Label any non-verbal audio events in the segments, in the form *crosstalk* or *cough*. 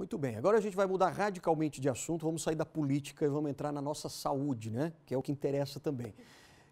Muito bem, agora a gente vai mudar radicalmente de assunto, vamos sair da política e vamos entrar na nossa saúde, né? Que é o que interessa também.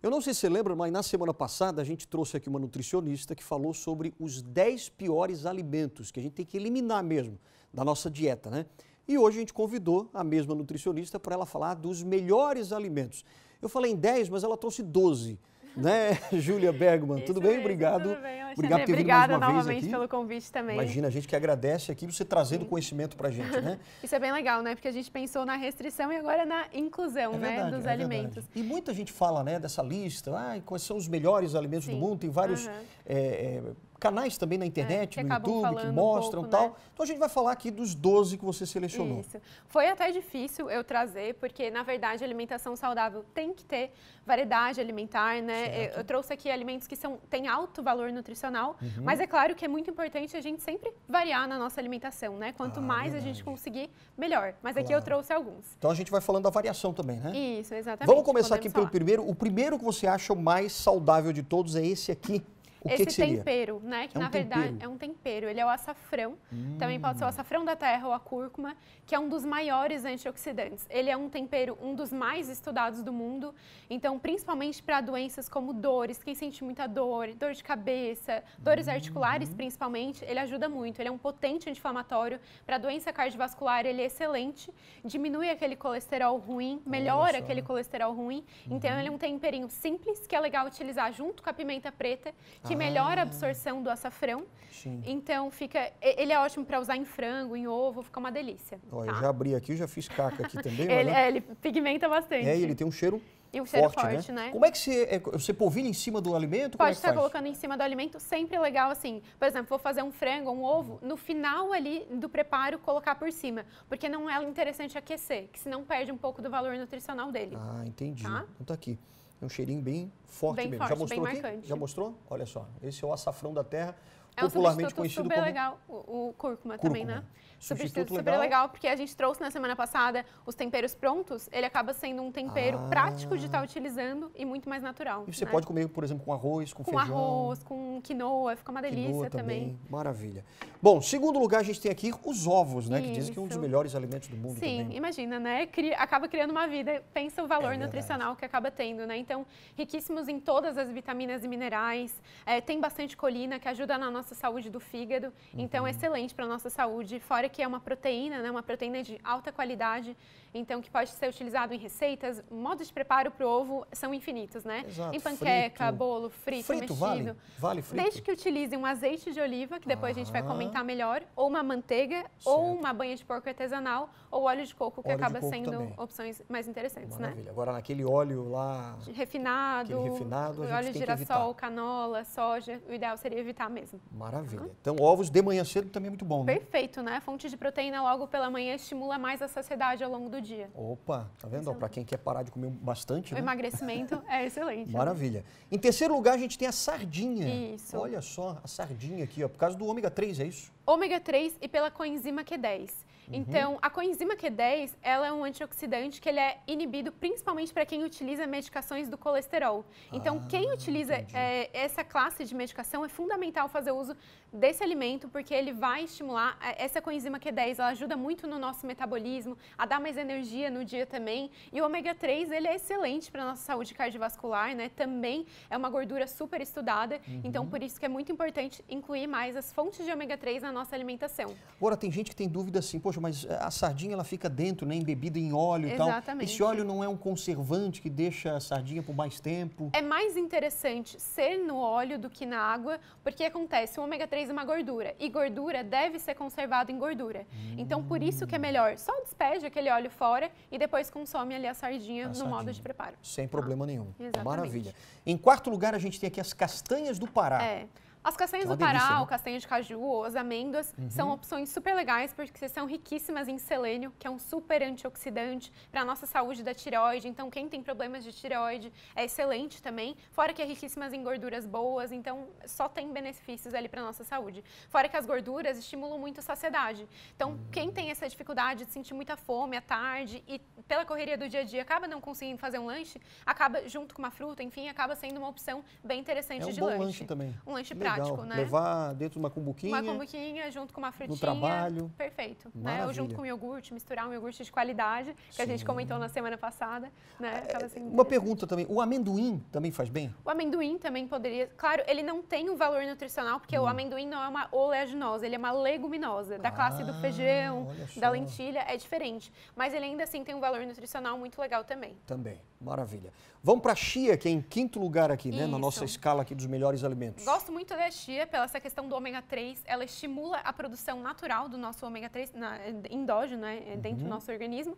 Eu não sei se você lembra, mas na semana passada a gente trouxe aqui uma nutricionista que falou sobre os 10 piores alimentos que a gente tem que eliminar mesmo da nossa dieta, né? E hoje a gente convidou a mesma nutricionista para ela falar dos melhores alimentos. Eu falei em 10, mas ela trouxe 12 né, *laughs* Júlia Bergman? Tudo bem? Mesmo, obrigado. Tudo bem, obrigado por ter Obrigada vindo mais uma novamente vez aqui. pelo convite também. Imagina, a gente que agradece aqui você trazendo Sim. conhecimento pra gente, né? *laughs* Isso é bem legal, né? Porque a gente pensou na restrição e agora na inclusão, é né, verdade, né, dos é alimentos. Verdade. E muita gente fala, né, dessa lista, ah, quais são os melhores alimentos Sim. do mundo, tem vários uhum. é, canais também na é, internet, é, no YouTube, que mostram um pouco, tal. Né? Então a gente vai falar aqui dos 12 que você selecionou. Isso. Foi até difícil eu trazer, porque na verdade a alimentação saudável tem que ter variedade alimentar, né? Eu, eu, trouxe aqui alimentos que são, têm alto valor nutricional, uhum. mas é claro que é muito importante a gente sempre variar na nossa alimentação, né? Quanto ah, mais verdade. a gente conseguir, melhor. Mas claro. aqui eu trouxe alguns. Então a gente vai falando da variação também, né? Isso, exatamente. Vamos começar Podemos aqui falar. pelo primeiro. O primeiro que você acha mais saudável de todos é esse aqui. O esse que que tempero, né? Que é um na verdade tempero. é um tempero. Ele é o açafrão. Hum. Também pode ser o açafrão da terra ou a cúrcuma, que é um dos maiores antioxidantes. Ele é um tempero, um dos mais estudados do mundo. Então, principalmente para doenças como dores, quem sente muita dor, dor de cabeça, dores hum. articulares principalmente, ele ajuda muito. Ele é um potente anti-inflamatório. Para doença cardiovascular, ele é excelente. Diminui aquele colesterol ruim, melhora aquele colesterol ruim. Então, uhum. ele é um temperinho simples que é legal utilizar junto com a pimenta preta que ah. melhora a absorção do açafrão. Sim. Então fica, ele é ótimo para usar em frango, em ovo, fica uma delícia. Olha, tá? eu já abri aqui, já fiz caca aqui também. *laughs* ele, né? é, ele pigmenta bastante. É, ele tem um cheiro e um cheiro forte, né? forte né? né? Como é que você. É, você polvilha em cima do alimento? É Pode é estar faz? colocando em cima do alimento, sempre é legal assim. Por exemplo, vou fazer um frango, um ovo, no final ali do preparo, colocar por cima. Porque não é interessante aquecer, que senão perde um pouco do valor nutricional dele. Ah, entendi. Tá? Então tá aqui. É um cheirinho bem forte bem mesmo. Forte, já mostrou bem aqui? Marcante. Já mostrou? Olha só. Esse é o açafrão da terra, é um popularmente conhecido super como... legal, o, o cúrcuma, cúrcuma, também, né? Substituto, substituto legal. super legal, porque a gente trouxe na semana passada os temperos prontos, ele acaba sendo um tempero ah. prático de estar tá utilizando e muito mais natural. E você né? pode comer, por exemplo, com arroz, com, com feijão. Com arroz, com quinoa, fica uma delícia quinoa também. também. Maravilha. Bom, segundo lugar a gente tem aqui os ovos, né? Isso. Que dizem que é um dos melhores alimentos do mundo Sim, também. imagina, né? Cria, acaba criando uma vida. Pensa o valor é nutricional que acaba tendo, né? então riquíssimos em todas as vitaminas e minerais. É, tem bastante colina, que ajuda na nossa saúde do fígado, então, uhum. então é excelente para a nossa saúde. Fora que é uma proteína, né, uma proteína de alta qualidade, então que pode ser utilizado em receitas. Modos de preparo para o ovo são infinitos, né? Exato, em panqueca, frito. bolo, frito, frito mexido. Vale, vale frito? Desde que utilize um azeite de oliva, que depois a gente vai ah. comentar melhor, ou uma manteiga, certo. ou uma banha de porco artesanal, ou óleo de coco, que óleo acaba sendo também. opções mais interessantes, né? Maravilha. né? Agora, naquele óleo lá refinado, quilo refinado óleo de girassol, canola, soja, o ideal seria evitar mesmo. Maravilha. Uhum. Então, ovos de manhã cedo também é muito bom, né? Perfeito, né? Fonte de proteína logo pela manhã estimula mais a saciedade ao longo do dia. Opa, tá vendo? Para quem quer parar de comer bastante, O né? emagrecimento *laughs* é excelente. Maravilha. Em terceiro lugar, a gente tem a sardinha. Isso. Olha só, a sardinha aqui, ó, por causa do ômega 3, é isso? Ômega 3 e pela coenzima Q10. Uhum. Então, a coenzima Q10, ela é um antioxidante que ele é inibido principalmente para quem utiliza medicações do colesterol. Então, ah, quem utiliza é, essa classe de medicação, é fundamental fazer uso desse alimento, porque ele vai estimular, é, essa coenzima Q10, ela ajuda muito no nosso metabolismo, a dar mais energia no dia também. E o ômega 3, ele é excelente para a nossa saúde cardiovascular, né? Também é uma gordura super estudada, então, uhum. então por isso que é muito importante incluir mais as fontes de ômega 3 na nossa alimentação. Agora, tem gente que tem dúvida assim, poxa, poxa, mas a sardinha ela fica dentro, né, embebida em óleo e tal. Esse óleo não é um conservante que deixa a sardinha por mais tempo? É mais interessante ser no óleo do que na água, porque acontece, o ômega 3 é uma gordura, e gordura deve ser conservado em gordura. Hum. Então, por isso que é melhor, só despeja aquele óleo fora e depois consome ali a sardinha a no sardinha. modo de preparo. Sem problema ah. nenhum. Exatamente. Maravilha. Em quarto lugar, a gente tem aqui as castanhas do Pará. É. As castanhas é do delícia, Pará, né? o castanho de caju, as amêndoas, uhum. são opções super legais porque são riquíssimas em selênio, que é um super antioxidante para a nossa saúde da tireoide. Então, quem tem problemas de tireoide é excelente também. Fora que é riquíssimas em gorduras boas, então só tem benefícios ali para a nossa saúde. Fora que as gorduras estimulam muito a saciedade. Então, uhum. quem tem essa dificuldade de sentir muita fome à tarde e pela correria do dia a dia acaba não conseguindo fazer um lanche, acaba junto com uma fruta, enfim, acaba sendo uma opção bem interessante é um de bom lanche. lanche também. Um lanche prático legal. né? Levar dentro de uma cumbuquinha. Uma cumbuquinha junto com uma frutinha. No trabalho. Perfeito. Né? Ou junto com iogurte, misturar um iogurte de qualidade, que Sim. a gente comentou na semana passada. Né? É, é, uma pergunta também, o amendoim também faz bem? O amendoim também poderia... Claro, ele não tem um valor nutricional, porque hum. o amendoim não é uma oleaginosa, ele é uma leguminosa, da ah, classe do feijão, da lentilha, é diferente. Mas ele ainda assim tem um valor nutricional muito legal também. Também. Maravilha. Vamos para a chia, que é em quinto lugar aqui, né? Isso. Na nossa escala aqui dos melhores alimentos. Gosto muito da chia pela essa questão do ômega 3. Ela estimula a produção natural do nosso ômega 3 na, endógeno, né? Dentro uhum. do nosso organismo.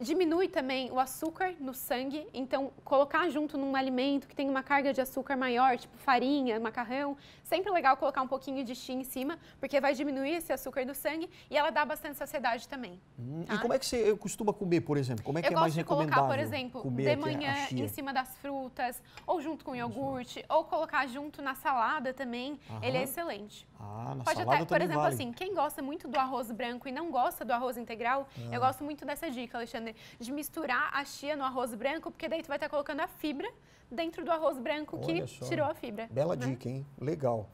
Diminui também o açúcar no sangue, então colocar junto num alimento que tem uma carga de açúcar maior, tipo farinha, macarrão, sempre legal colocar um pouquinho de chia em cima, porque vai diminuir esse açúcar do sangue e ela dá bastante saciedade também. Hum, tá? E como é que você costuma comer, por exemplo? Como é que eu é mais recomendável? Eu gosto de colocar, por exemplo, de manhã em cima das frutas, ou junto com iogurte, ou colocar junto na salada também, Aham. ele é excelente. Ah, na Pode salada até, por exemplo, vale. assim, quem gosta muito do arroz branco e não gosta do arroz integral, ah. eu gosto muito dessa dica, Alexandre né, de misturar a chia no arroz branco, porque daí tu vai estar tá colocando a fibra dentro do arroz branco Olha que só. tirou a fibra. Bela né? dica, hein? Legal.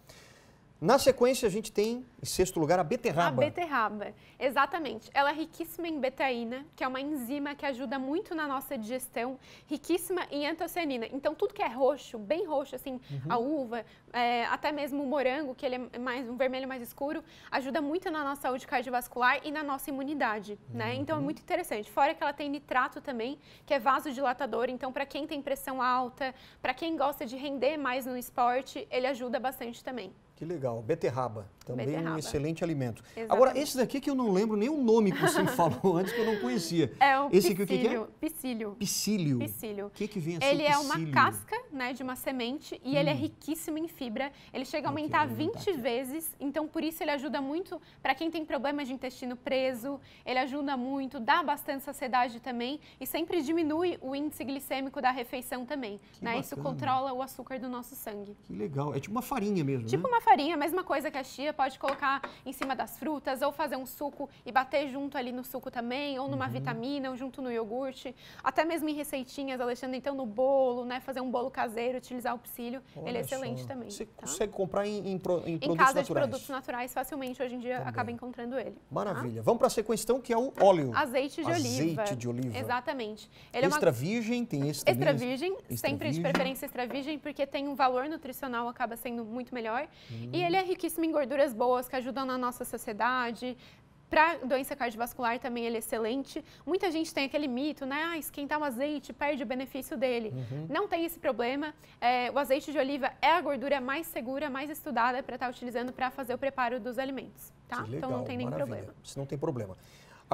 Na sequência, a gente tem, em sexto lugar, a beterraba. A beterraba, exatamente. Ela é riquíssima em betaína, que é uma enzima que ajuda muito na nossa digestão, riquíssima em antocianina. Então, tudo que é roxo, bem roxo, assim, uhum. a uva, é, até mesmo o morango, que ele é mais um vermelho mais escuro, ajuda muito na nossa saúde cardiovascular e na nossa imunidade, né? uhum. né? Então, é muito interessante. Fora que ela tem nitrato também, que é vasodilatador. Então, para quem tem pressão alta, para quem gosta de render mais no esporte, ele ajuda bastante também. Que legal. Beterraba. Também Beterraba. um excelente alimento. Exatamente. Agora, esse daqui que eu não lembro nem o nome que você falou *laughs* antes, que eu não conhecia. É o esse aqui, o que, que é? Psílio. Psílio. Psílio. O que, que vem a Ele é uma casca né, de uma semente e hum. ele é hum. riquíssimo em fibra. Ele chega a aumentar okay, 20 aqui. vezes, então por isso ele ajuda muito para quem tem problemas de intestino preso. Ele ajuda muito, dá bastante saciedade também e sempre diminui o índice glicêmico da refeição também. Né? Isso controla o açúcar do nosso sangue. Que legal. É tipo uma farinha mesmo, Tipo né? uma farinha farinha, mesma coisa que a chia, pode colocar em cima das frutas ou fazer um suco e bater junto ali no suco também, ou numa uhum. vitamina, ou junto no iogurte. Até mesmo em receitinhas, Alexandre, então no bolo, né? Fazer um bolo caseiro, utilizar o psílio, Olha ele é excelente só. também. Você tá? consegue comprar em, em, em, produtos naturais? Em casa de produtos naturais, facilmente, hoje em dia, também. acaba encontrando ele. Tá? Maravilha. Tá? Vamos para a sequência, então, que é o óleo. Azeite de oliva. Azeite de oliva. Exatamente. Ele extra é uma... virgem, tem esse Extra virgem, extra sempre virgem. de preferência extra virgem, porque tem um valor nutricional, acaba sendo muito melhor. E ele é riquíssimo em gorduras boas que ajudam na nossa sociedade, para doença cardiovascular também ele é excelente. Muita gente tem aquele mito, né? Ah, esquentar o azeite perde o benefício dele. Uhum. Não tem esse problema. É, o azeite de oliva é a gordura mais segura, mais estudada para estar tá utilizando para fazer o preparo dos alimentos, tá? Legal, então não tem nenhum maravilha. problema. Isso não tem problema.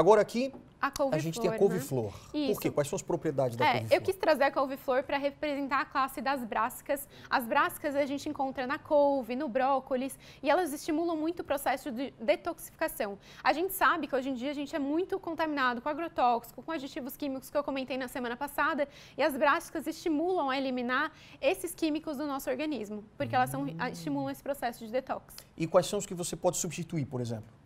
Agora aqui, a, a gente tem a couve-flor. Né? Por quê? Quais são as propriedades da é, couve-flor? Eu quis trazer a couve-flor para representar a classe das brascas. As brascas a gente encontra na couve, no brócolis, e elas estimulam muito o processo de detoxificação. A gente sabe que hoje em dia a gente é muito contaminado com agrotóxico, com aditivos químicos que eu comentei na semana passada, e as brascas estimulam a eliminar esses químicos do nosso organismo, porque hum. elas são, hum. estimulam esse processo de detox. E quais são os que você pode substituir, por exemplo?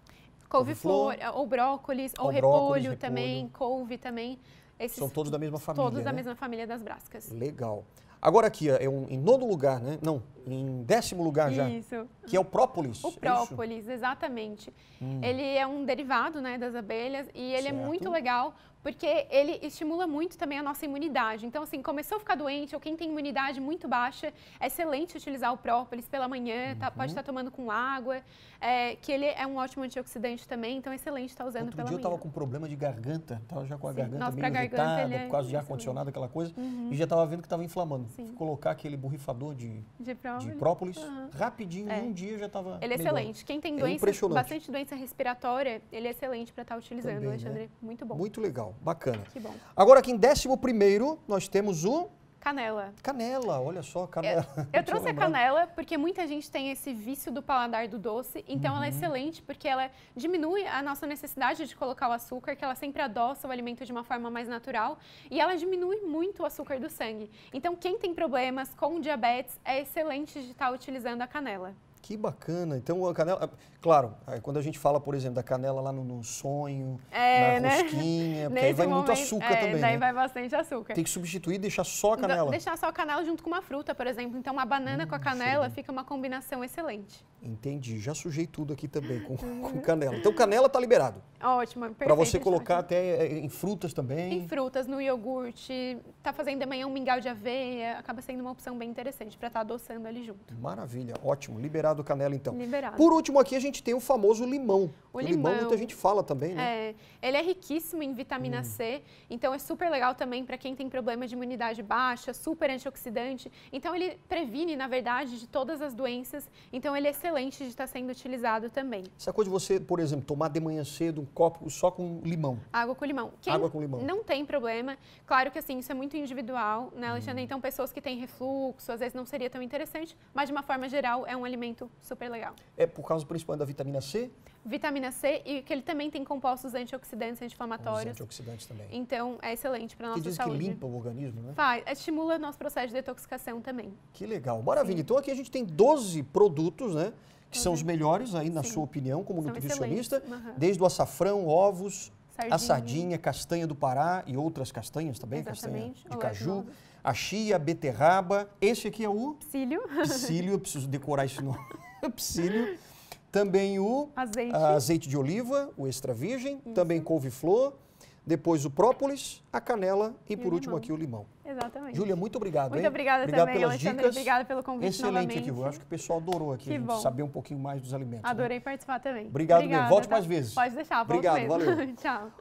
couve-flor, ou brócolis, ou, ou repolho, repolho também, couve também. Esses São todos da mesma família. Todos né? da mesma família das brascas. Legal. Agora aqui, é um, em nono lugar, né? Não, em décimo lugar já. Isso. Que é o própolis. O é própolis, isso? exatamente. Hum. Ele é um derivado né, das abelhas e ele é certo. é muito legal porque ele estimula muito também a nossa imunidade. Então, assim, começou a ficar doente ou quem tem imunidade muito baixa, é excelente utilizar o própolis pela manhã, tá, uhum. tá, pode estar tomando com água, é, que ele é um ótimo antioxidante também, então é excelente estar tá usando Outro pela dia manhã. eu estava com problema de garganta, estava já com a Sim. garganta nossa, meio irritada, garganta, é por causa de ar-condicionado, aquela coisa, uhum. e já estava vendo que estava inflamando. Sim. Fui colocar aquele borrifador de... De de própolis, uhum. Ah. rapidinho, é. em um dia já estava. Ele é melhor. excelente. Quem tem é doença, é bastante doença respiratória, ele é excelente para estar tá utilizando, Também, Alexandre. Né? Muito bom. Muito legal, bacana. Que bom. Agora aqui em décimo primeiro, nós temos o Canela. Canela, olha só, é, canela. Eu, *laughs* eu trouxe a canela porque muita gente tem esse vício do paladar do doce, então uhum. ela é uhum. excelente porque ela diminui a nossa necessidade de colocar o açúcar, que ela sempre adoça o alimento de uma forma mais natural, e ela diminui muito o açúcar do sangue. Então, quem tem problemas com diabetes é excelente de estar utilizando a canela. Que bacana. Então, a canela. Claro, quando a gente fala, por exemplo, da canela lá no, no sonho, é, na né? rosquinha, porque aí vai momento, muito açúcar é, também. Daí né? vai bastante açúcar. Tem que substituir e deixar só a canela. Deixar só a canela junto com uma fruta, por exemplo. Então, uma banana hum, com a hum, canela sim. fica uma combinação excelente. Entendi. Já sujei tudo aqui também com, uhum. com canela. Então, canela tá liberado. Ótimo, Para você colocar até é, em frutas também. Em frutas, no iogurte. Tá fazendo de manhã um mingau de aveia. Acaba sendo uma opção bem interessante para estar tá adoçando ali junto. Maravilha, ótimo. Liberado Liberado canela, então. Liberado. Por último aqui, a gente tem o famoso limão. O, o limão, limão, muita gente fala também, né? É, ele é riquíssimo em vitamina hum. C, então é super legal também para quem tem problema de imunidade baixa, super antioxidante. Então ele previne, na verdade, de todas as doenças. Então ele é excelente de estar tá sendo utilizado também. Essa coisa de você, por exemplo, tomar de manhã cedo um copo só com limão. Água com limão. Quem Água com limão. Não tem problema. Claro que assim, isso é muito individual, né, Alexandre? Hum. Então pessoas que têm refluxo, às vezes não seria tão interessante, mas de uma forma geral é um alimento muito super legal. É por causa principalmente da vitamina C? Vitamina C e que ele também tem compostos antioxidantes, anti-inflamatórios. Antioxidantes também. Então é excelente para nossa que diz saúde. Que limpa o organismo, né? Faz, estimula nosso processo de detoxicação também. Que legal. Maravilha. Sim. Então aqui a gente tem 12 produtos, né? Que uhum. são os uhum. melhores aí, na Sim. sua opinião, como são nutricionista, uhum. desde o açafrão, ovos, sardinha. a sardinha, castanha do Pará e outras castanhas também, Exatamente. castanha de é caju, a chia, beterraba. Esse aqui é o... Psílio. Psílio, preciso decorar esse nome. *laughs* Psílio. Também o azeite. azeite de oliva, o extra virgem, Isso. também couve-flor depois o própolis, a canela e, e por último aqui o limão. Exatamente. Júlia, muito obrigado. Muito hein? obrigada obrigado também, pelas Alexandre. Dicas. Obrigada pelo convite Excelente novamente. aqui. Eu acho que o pessoal adorou aqui que saber um pouquinho mais dos alimentos. Né? Adorei né? participar também. Obrigado, obrigada, mesmo. Volte tá? mais vezes. Pode deixar. Obrigado, valeu. *laughs* Tchau.